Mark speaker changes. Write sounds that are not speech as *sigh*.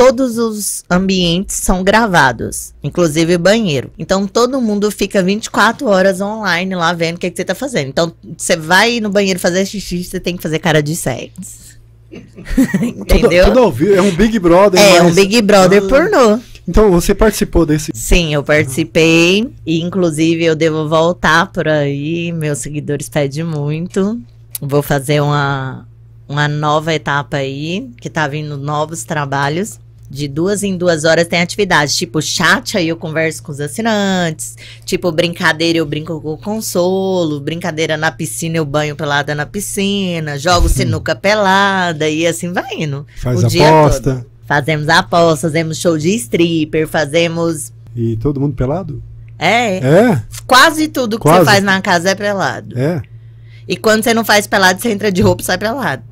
Speaker 1: todos os ambientes são gravados, inclusive o banheiro. Então todo mundo fica 24 horas online lá vendo o que, é que você tá fazendo. Então você vai no banheiro fazer xixi, você tem que fazer cara de sexo. *laughs*
Speaker 2: Entendeu? Tudo, tudo É um Big Brother. É mas... um Big Brother ah. pornô. Então você participou desse? Sim, eu participei. E
Speaker 1: inclusive eu devo voltar por aí. Meus seguidores pedem muito. Vou fazer uma, uma nova etapa aí, que tá vindo novos trabalhos de duas em duas horas tem atividade, tipo chat, aí eu converso com os assinantes, tipo brincadeira, eu brinco com o consolo, brincadeira na piscina, eu banho pelada na piscina, jogo *laughs* sinuca pelada e assim vai indo. Faz o aposta. Todo. Fazemos aposta, fazemos show de stripper, fazemos. E todo mundo pelado? É. É? Quase tudo que Quase. você faz na casa é pelado. É. E quando você não faz pelado, você entra de roupa e sai pelado.